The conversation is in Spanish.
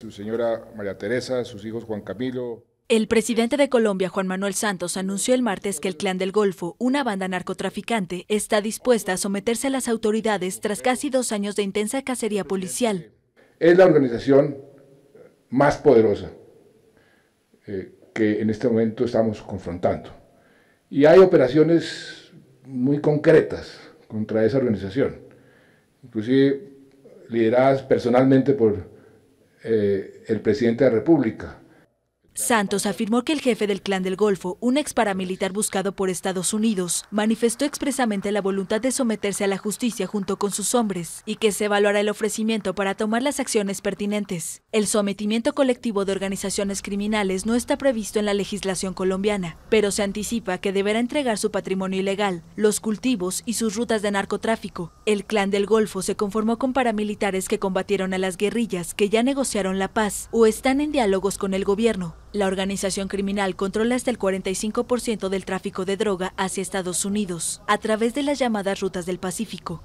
su señora María Teresa, sus hijos Juan Camilo. El presidente de Colombia, Juan Manuel Santos, anunció el martes que el Clan del Golfo, una banda narcotraficante, está dispuesta a someterse a las autoridades tras casi dos años de intensa cacería policial. Es la organización más poderosa eh, que en este momento estamos confrontando. Y hay operaciones muy concretas contra esa organización, inclusive lideradas personalmente por eh, el presidente de la República. Santos afirmó que el jefe del Clan del Golfo, un ex paramilitar buscado por Estados Unidos, manifestó expresamente la voluntad de someterse a la justicia junto con sus hombres y que se evaluará el ofrecimiento para tomar las acciones pertinentes. El sometimiento colectivo de organizaciones criminales no está previsto en la legislación colombiana, pero se anticipa que deberá entregar su patrimonio ilegal, los cultivos y sus rutas de narcotráfico. El Clan del Golfo se conformó con paramilitares que combatieron a las guerrillas que ya negociaron la paz o están en diálogos con el gobierno la organización criminal controla hasta el 45% del tráfico de droga hacia Estados Unidos a través de las llamadas rutas del Pacífico.